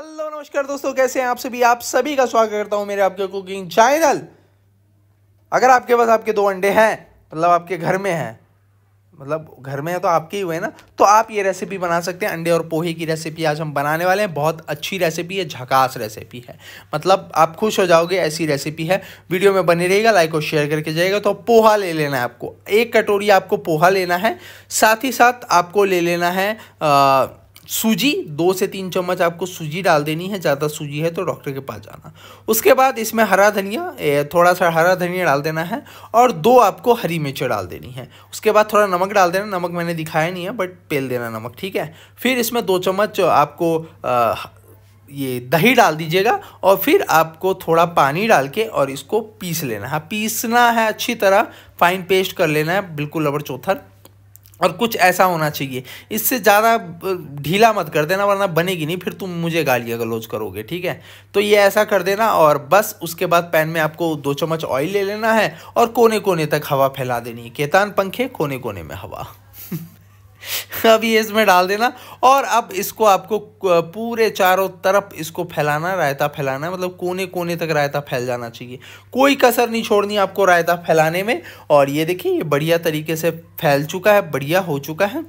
hello नमस्कार दोस्तों कैसे हैं आप सभी आप सभी का स्वागत करता हूं मेरे आपके कुकिंग चैनल अगर आपके पास आपके दो अंडे हैं मतलब आपके घर में हैं मतलब घर में है तो आपके ही हुए ना तो आप ये रेसिपी बना सकते हैं अंडे और पोहे की रेसिपी आज हम बनाने वाले हैं बहुत अच्छी रेसिपी है झकास रेसिपी है मतलब आप खुश हो जाओगे ऐसी रेसिपी है वीडियो में बने रहेगा लाइक और शेयर करके जाएगा तो पोहा ले लेना है आपको एक कटोरी आपको पोहा लेना है साथ ही साथ आपको ले लेना है आ, सूजी दो से तीन चम्मच आपको सूजी डाल देनी है ज़्यादा सूजी है तो डॉक्टर के पास जाना उसके बाद इसमें हरा धनिया थोड़ा सा हरा धनिया डाल देना है और दो आपको हरी मिर्च डाल देनी है उसके बाद थोड़ा नमक डाल देना नमक मैंने दिखाया नहीं है बट पेल देना नमक ठीक है फिर इसमें दो चम्मच आपको आ, ये दही डाल दीजिएगा और फिर आपको थोड़ा पानी डाल के और इसको पीस लेना है पीसना है अच्छी तरह फाइन पेस्ट कर लेना है बिल्कुल रबड़ चौथर और कुछ ऐसा होना चाहिए इससे ज़्यादा ढीला मत कर देना वरना बनेगी नहीं फिर तुम मुझे गालियाँ गलोज करोगे ठीक है तो ये ऐसा कर देना और बस उसके बाद पैन में आपको दो चम्मच ऑयल ले लेना है और कोने कोने तक हवा फैला देनी है केतान पंखे कोने कोने में हवा अब ये इसमें डाल देना और अब इसको आपको पूरे चारों तरफ इसको फैलाना रायता फैलाना मतलब कोने कोने तक रायता फैल जाना चाहिए कोई कसर नहीं छोड़नी आपको रायता फैलाने में और ये देखिए ये बढ़िया तरीके से फैल चुका है बढ़िया हो चुका है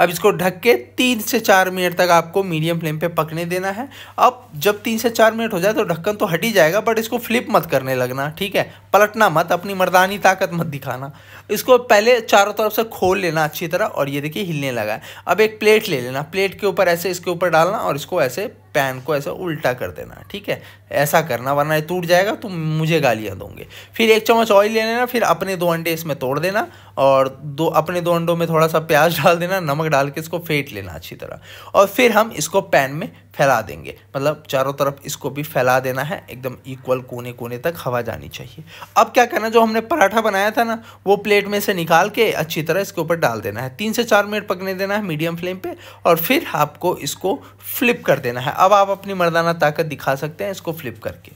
अब इसको ढक के तीन से चार मिनट तक आपको मीडियम फ्लेम पे पकने देना है अब जब तीन से चार मिनट हो जाए तो ढक्कन तो हट ही जाएगा बट इसको फ्लिप मत करने लगना ठीक है पलटना मत अपनी मर्दानी ताकत मत दिखाना इसको पहले चारों तरफ से खोल लेना अच्छी तरह और ये देखिए हिलने लगा है अब एक प्लेट ले लेना प्लेट के ऊपर ऐसे इसके ऊपर डालना और इसको ऐसे पैन को ऐसे उल्टा कर देना ठीक है ऐसा करना वरना ये टूट जाएगा तो मुझे गालियाँ दोगे फिर एक चम्मच ऑयल ले लेना फिर अपने दो अंडे इसमें तोड़ देना और दो अपने दो अंडों में थोड़ा सा प्याज डाल देना नमक डाल के इसको फेंट लेना अच्छी तरह और फिर हम इसको पैन में फैला देंगे मतलब चारों तरफ इसको भी फैला देना है एकदम इक्वल कोने कोने तक हवा जानी चाहिए अब क्या करना जो हमने पराठा बनाया था ना वो प्लेट में से निकाल के अच्छी तरह इसके ऊपर डाल देना है तीन से चार मिनट पकने देना है मीडियम फ्लेम पे और फिर आपको इसको फ्लिप कर देना है अब अब आप अपनी मर्दाना ताकत दिखा सकते हैं इसको फ्लिप करके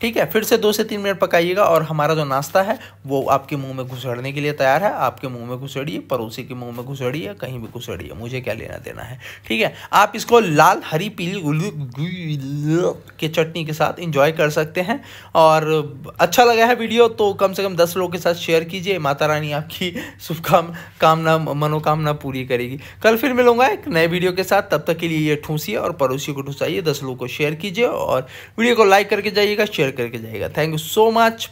ठीक है फिर से दो से तीन मिनट पकाइएगा और हमारा जो नाश्ता है वो आपके मुंह में घुसड़ने के लिए तैयार है आपके मुंह में घुसड़िए पड़ोसी के मुंह में घुसड़िए कहीं भी घुसड़िए मुझे क्या लेना देना है ठीक है आप इसको लाल हरी पीली गुल्लू के चटनी के साथ इंजॉय कर सकते हैं और अच्छा लगा है वीडियो तो कम से कम दस लोगों के साथ शेयर कीजिए माता रानी आपकी शुभकाम कामना मनोकामना पूरी करेगी कल फिर मिलूंगा एक नए वीडियो के साथ तब तक के लिए ये ठूसिए और पड़ोसी को ठूसाइए दस लोगों को शेयर कीजिए और वीडियो को लाइक करके जाइएगा शेयर शेयर करके जाएगा थैंक यू सो मच